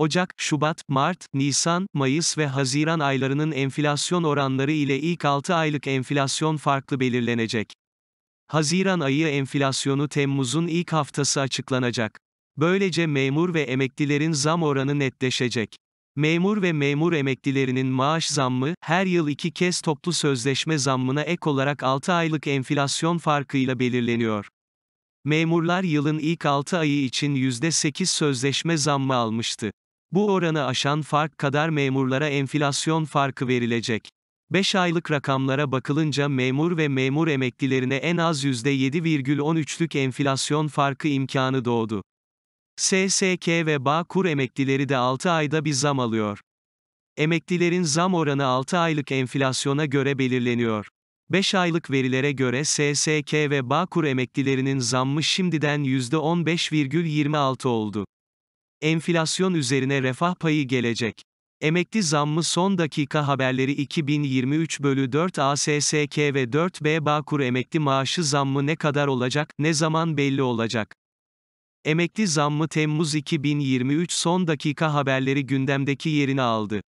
Ocak, Şubat, Mart, Nisan, Mayıs ve Haziran aylarının enflasyon oranları ile ilk 6 aylık enflasyon farklı belirlenecek. Haziran ayı enflasyonu Temmuz'un ilk haftası açıklanacak. Böylece memur ve emeklilerin zam oranı netleşecek. Memur ve memur emeklilerinin maaş zammı, her yıl iki kez toplu sözleşme zammına ek olarak 6 aylık enflasyon farkıyla belirleniyor. Memurlar yılın ilk 6 ayı için %8 sözleşme zammı almıştı. Bu oranı aşan fark kadar memurlara enflasyon farkı verilecek. 5 aylık rakamlara bakılınca memur ve memur emeklilerine en az %7,13'lük enflasyon farkı imkanı doğdu. SSK ve Bağkur emeklileri de 6 ayda bir zam alıyor. Emeklilerin zam oranı 6 aylık enflasyona göre belirleniyor. 5 aylık verilere göre SSK ve Bağkur emeklilerinin zammı şimdiden %15,26 oldu. Enflasyon üzerine refah payı gelecek. Emekli zammı son dakika haberleri 2023 bölü 4 ASSK ve 4 B Bağkur emekli maaşı zammı ne kadar olacak, ne zaman belli olacak. Emekli zammı Temmuz 2023 son dakika haberleri gündemdeki yerini aldı.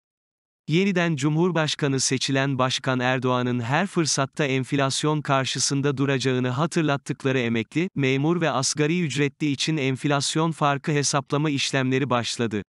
Yeniden Cumhurbaşkanı seçilen Başkan Erdoğan'ın her fırsatta enflasyon karşısında duracağını hatırlattıkları emekli, memur ve asgari ücretli için enflasyon farkı hesaplama işlemleri başladı.